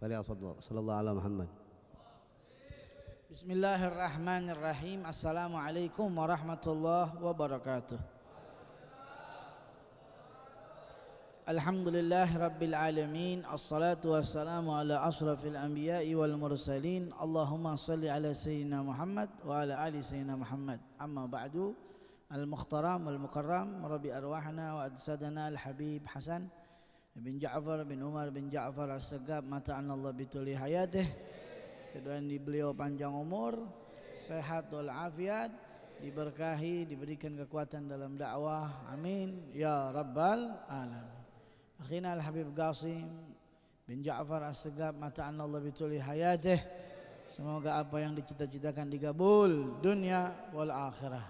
فليتفضل صلى الله على محمد بسم الله الرحمن الرحيم السلام عليكم ورحمة الله وبركاته الحمد لله رب العالمين الصلاة والسلام على أشرف الأنبياء والمرسلين اللهم صل على سيدنا محمد وعلى آل سيدنا محمد أما بعد المخترم والمكرم ربي أرواحنا وأجسادنا الحبيب حسن bin Ja'far bin Umar bin Ja'far as-Segab mata'an Allah bituli hayatih yang beliau panjang umur sehat wal afiat diberkahi diberikan kekuatan dalam dakwah amin ya rabbal alamin akhina al habib Qasim bin Ja'far as-Segab mata'an Allah bituli hayatih semoga apa yang dicita-citakan digabul dunia wal akhirah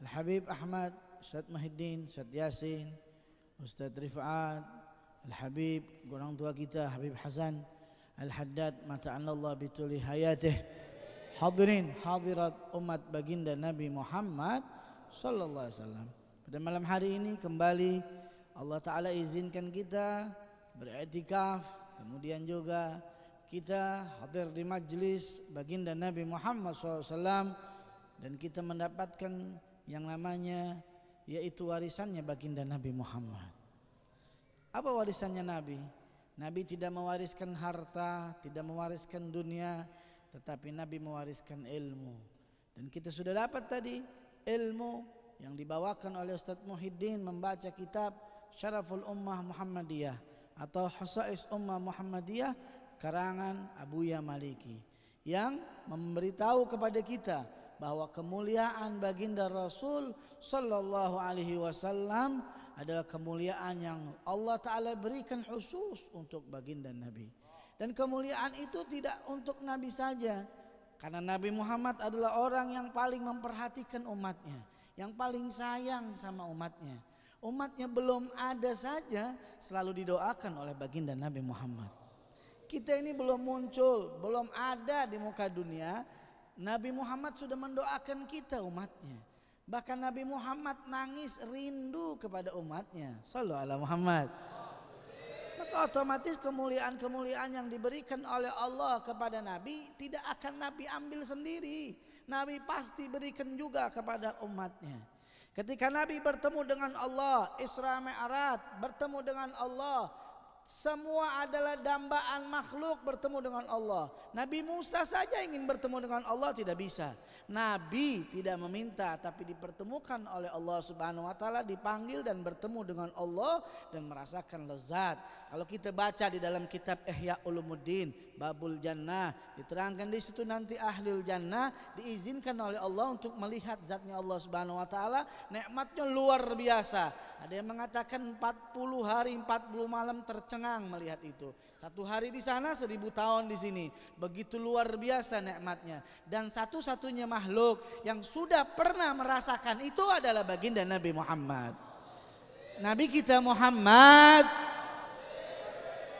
al habib Ahmad Syed Mahiddin Syed Yasin Ustaz Rifa'at Al-Habib, orang tua kita Habib Hasan Al-Haddad, mata Allah bituli hayatih. Hadirin, hadirat umat baginda Nabi Muhammad sallallahu alaihi wasallam. Pada malam hari ini kembali Allah taala izinkan kita beriktikaf, kemudian juga kita hadir di majlis baginda Nabi Muhammad SAW dan kita mendapatkan yang namanya yaitu warisannya baginda Nabi Muhammad. Apa warisannya Nabi? Nabi tidak mewariskan harta, tidak mewariskan dunia, tetapi Nabi mewariskan ilmu. Dan kita sudah dapat tadi ilmu yang dibawakan oleh Ustadz Muhyiddin membaca kitab Syaraful Ummah Muhammadiyah atau Husais Ummah Muhammadiyah karangan Abuya Maliki yang memberitahu kepada kita bahwa kemuliaan baginda Rasul sallallahu alaihi wasallam adalah kemuliaan yang Allah Ta'ala berikan khusus untuk baginda Nabi. Dan kemuliaan itu tidak untuk Nabi saja. Karena Nabi Muhammad adalah orang yang paling memperhatikan umatnya. Yang paling sayang sama umatnya. Umatnya belum ada saja selalu didoakan oleh baginda Nabi Muhammad. Kita ini belum muncul, belum ada di muka dunia. Nabi Muhammad sudah mendoakan kita umatnya. Bahkan Nabi Muhammad nangis rindu kepada umatnya. Sallu ala Muhammad. Maka otomatis kemuliaan-kemuliaan yang diberikan oleh Allah kepada Nabi tidak akan Nabi ambil sendiri. Nabi pasti berikan juga kepada umatnya. Ketika Nabi bertemu dengan Allah, Isra Mi'raj, bertemu dengan Allah, semua adalah dambaan makhluk bertemu dengan Allah. Nabi Musa saja ingin bertemu dengan Allah tidak bisa. Nabi tidak meminta tapi dipertemukan oleh Allah Subhanahu wa taala, dipanggil dan bertemu dengan Allah dan merasakan lezat. Kalau kita baca di dalam kitab Ihya Ulumuddin, Babul Jannah, diterangkan di situ nanti ahli jannah diizinkan oleh Allah untuk melihat zatnya Allah Subhanahu wa taala, nikmatnya luar biasa. Ada yang mengatakan 40 hari 40 malam ter cengang melihat itu. Satu hari di sana, seribu tahun di sini. Begitu luar biasa nikmatnya. Dan satu-satunya makhluk yang sudah pernah merasakan itu adalah baginda Nabi Muhammad. Nabi kita Muhammad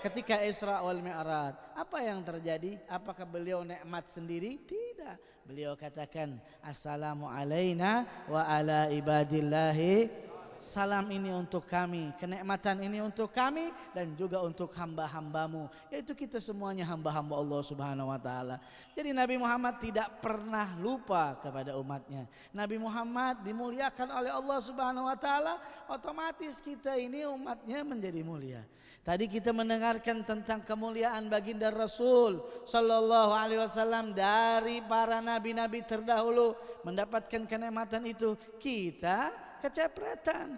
ketika Isra wal Mi'raj. Apa yang terjadi? Apakah beliau nikmat sendiri? Tidak. Beliau katakan, Assalamu alaikum wa ala ibadillahi salam ini untuk kami, kenikmatan ini untuk kami dan juga untuk hamba-hambamu, yaitu kita semuanya hamba-hamba Allah Subhanahu wa taala. Jadi Nabi Muhammad tidak pernah lupa kepada umatnya. Nabi Muhammad dimuliakan oleh Allah Subhanahu wa taala, otomatis kita ini umatnya menjadi mulia. Tadi kita mendengarkan tentang kemuliaan baginda Rasul sallallahu alaihi wasallam dari para nabi-nabi terdahulu mendapatkan kenikmatan itu. Kita kecepretan.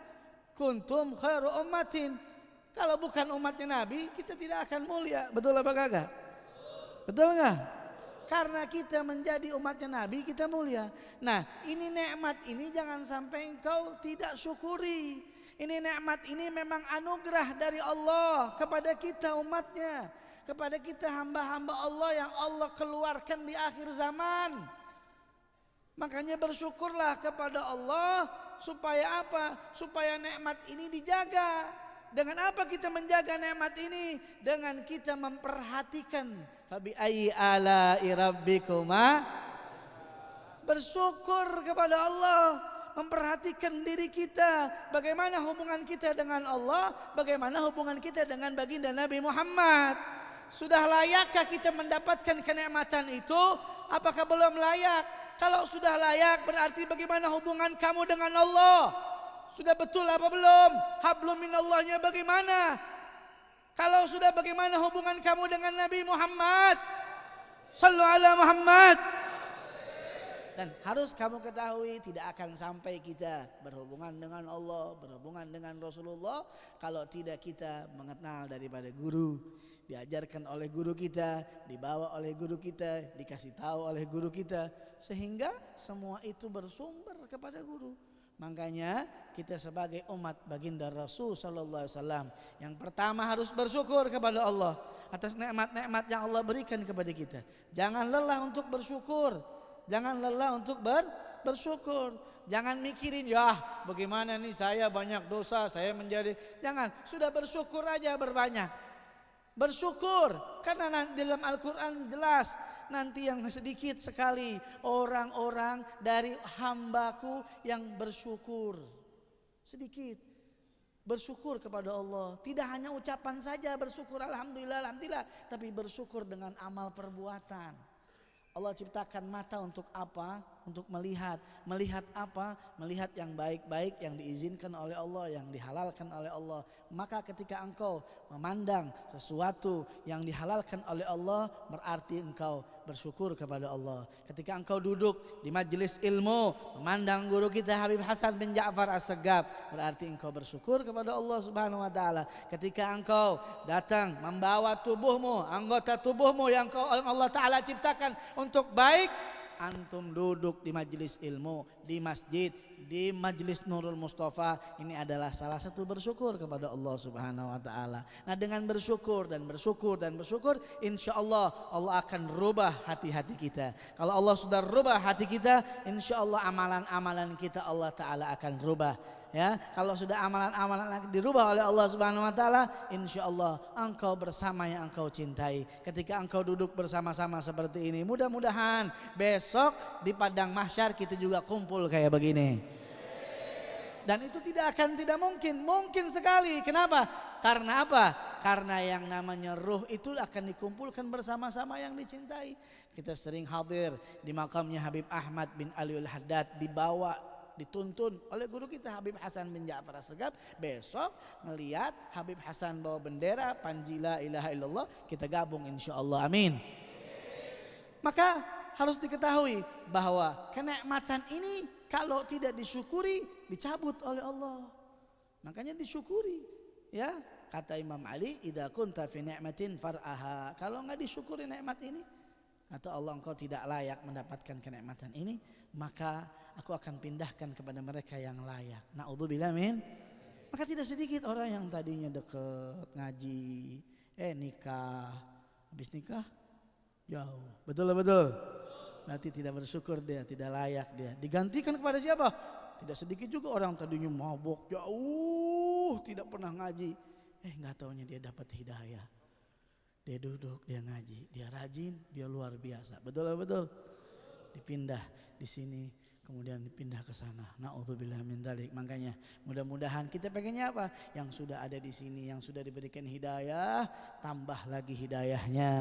Kuntum khairu umatin. Kalau bukan umatnya Nabi, kita tidak akan mulia. Betul apa kagak? Betul enggak? Karena kita menjadi umatnya Nabi, kita mulia. Nah, ini nikmat ini jangan sampai engkau tidak syukuri. Ini nikmat ini memang anugerah dari Allah kepada kita umatnya, kepada kita hamba-hamba Allah yang Allah keluarkan di akhir zaman. Makanya bersyukurlah kepada Allah Supaya apa? Supaya nikmat ini dijaga. Dengan apa kita menjaga nikmat ini? Dengan kita memperhatikan fabi ayyi ala rabbikuma bersyukur kepada Allah memperhatikan diri kita bagaimana hubungan kita dengan Allah bagaimana hubungan kita dengan baginda Nabi Muhammad sudah layakkah kita mendapatkan kenikmatan itu apakah belum layak kalau sudah layak berarti bagaimana hubungan kamu dengan Allah? Sudah betul apa belum? Hablum minallahnya bagaimana? Kalau sudah bagaimana hubungan kamu dengan Nabi Muhammad? Sallu ala Muhammad. Dan harus kamu ketahui tidak akan sampai kita berhubungan dengan Allah, berhubungan dengan Rasulullah kalau tidak kita mengenal daripada guru, diajarkan oleh guru kita, dibawa oleh guru kita, dikasih tahu oleh guru kita sehingga semua itu bersumber kepada guru. Makanya kita sebagai umat baginda Rasul sallallahu alaihi wasallam yang pertama harus bersyukur kepada Allah atas nikmat-nikmat yang Allah berikan kepada kita. Jangan lelah untuk bersyukur Jangan lelah untuk ber, bersyukur. Jangan mikirin, ya bagaimana nih saya banyak dosa, saya menjadi. Jangan, sudah bersyukur aja berbanyak. Bersyukur karena dalam Al-Qur'an jelas nanti yang sedikit sekali orang-orang dari hambaku yang bersyukur. Sedikit. Bersyukur kepada Allah. Tidak hanya ucapan saja bersyukur alhamdulillah alhamdulillah, tapi bersyukur dengan amal perbuatan. Allah ciptakan mata untuk apa? untuk melihat. Melihat apa? Melihat yang baik-baik yang diizinkan oleh Allah, yang dihalalkan oleh Allah. Maka ketika engkau memandang sesuatu yang dihalalkan oleh Allah, berarti engkau bersyukur kepada Allah. Ketika engkau duduk di majelis ilmu, memandang guru kita Habib Hasan bin Ja'far As-Segab, berarti engkau bersyukur kepada Allah Subhanahu wa taala. Ketika engkau datang membawa tubuhmu, anggota tubuhmu yang Allah taala ciptakan untuk baik, antum duduk di majelis ilmu, di masjid, di majelis Nurul Mustafa, ini adalah salah satu bersyukur kepada Allah Subhanahu wa taala. Nah, dengan bersyukur dan bersyukur dan bersyukur, insya Allah Allah akan rubah hati-hati kita. Kalau Allah sudah rubah hati kita, insya Allah amalan-amalan kita Allah taala akan rubah ya kalau sudah amalan-amalan dirubah oleh Allah Subhanahu wa taala insyaallah engkau bersama yang engkau cintai ketika engkau duduk bersama-sama seperti ini mudah-mudahan besok di padang mahsyar kita juga kumpul kayak begini dan itu tidak akan tidak mungkin mungkin sekali kenapa karena apa karena yang namanya ruh itu akan dikumpulkan bersama-sama yang dicintai kita sering hadir di makamnya Habib Ahmad bin Aliul Haddad dibawa dituntun oleh guru kita Habib Hasan bin Ja'far besok melihat Habib Hasan bawa bendera Panjila ilaha illallah kita gabung insya Allah amin maka harus diketahui bahwa kenikmatan ini kalau tidak disyukuri dicabut oleh Allah makanya disyukuri ya kata Imam Ali idza kunta fi ni'matin far'aha kalau nggak disyukuri nikmat ini atau Allah engkau tidak layak mendapatkan kenikmatan ini maka aku akan pindahkan kepada mereka yang layak. Na'udzubillah min. Maka tidak sedikit orang yang tadinya deket, ngaji, eh nikah, habis nikah jauh. Betul betul. Nanti tidak bersyukur dia, tidak layak dia. Digantikan kepada siapa? Tidak sedikit juga orang tadinya mabok jauh, tidak pernah ngaji. Eh nggak taunya dia dapat hidayah. Dia duduk, dia ngaji, dia rajin, dia luar biasa. Betul betul. Dipindah di sini kemudian pindah ke sana. Nauzubillah min dalik. Makanya mudah-mudahan kita pengennya apa? Yang sudah ada di sini, yang sudah diberikan hidayah, tambah lagi hidayahnya.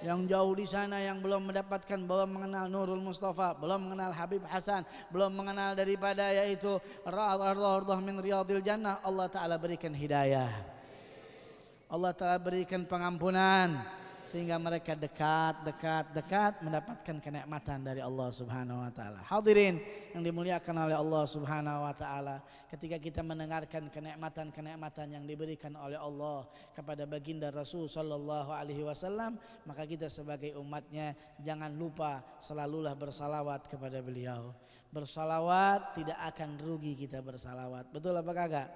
Yang jauh di sana yang belum mendapatkan, belum mengenal Nurul Mustafa, belum mengenal Habib Hasan, belum mengenal daripada yaitu radhah min riyadil jannah, Allah taala berikan hidayah. Allah taala berikan pengampunan sehingga mereka dekat, dekat, dekat mendapatkan kenikmatan dari Allah Subhanahu wa taala. Hadirin yang dimuliakan oleh Allah Subhanahu wa taala, ketika kita mendengarkan kenikmatan-kenikmatan yang diberikan oleh Allah kepada baginda Rasul sallallahu alaihi wasallam, maka kita sebagai umatnya jangan lupa selalulah bersalawat kepada beliau. Bersalawat tidak akan rugi kita bersalawat. Betul apa kagak?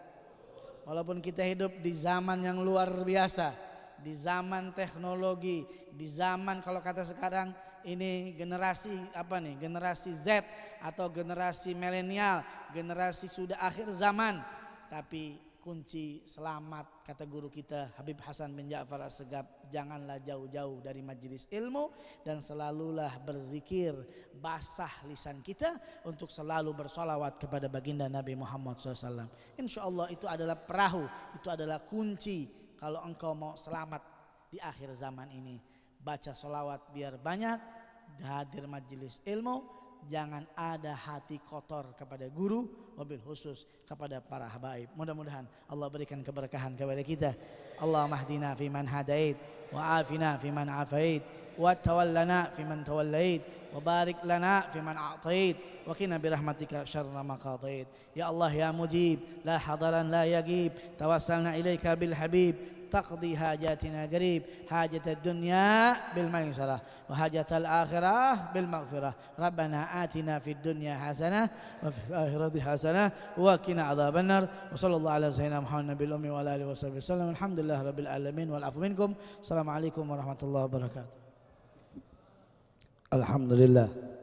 Walaupun kita hidup di zaman yang luar biasa, di zaman teknologi, di zaman kalau kata sekarang ini generasi apa nih? Generasi Z atau generasi milenial, generasi sudah akhir zaman. Tapi kunci selamat kata guru kita Habib Hasan bin Ja'far Segap janganlah jauh-jauh dari majelis ilmu dan selalulah berzikir basah lisan kita untuk selalu bersolawat kepada baginda Nabi Muhammad SAW insya Allah itu adalah perahu itu adalah kunci kalau engkau mau selamat di akhir zaman ini. Baca solawat biar banyak, hadir majelis ilmu, jangan ada hati kotor kepada guru mobil khusus kepada para habaib mudah-mudahan Allah berikan keberkahan kepada kita Allah mahdina fi man hadait wa afina fi man afait wa tawallana fi man tawallait wa barik lana fi man a'tait wa qina bi rahmatika syarra ma qadait ya Allah ya mujib la hadaran la yagib tawassalna ilaika bil habib تقضي حاجاتنا قريب حاجة الدنيا بالميسرة وحاجة الآخرة بالمغفرة ربنا آتنا في الدنيا حسنة وفي الآخرة حسنة وكنا عذاب النار وصلى الله على سيدنا محمد النبي الأمي والآله وصحبه وسلم الحمد لله رب العالمين والعفو منكم السلام عليكم ورحمة الله وبركاته الحمد لله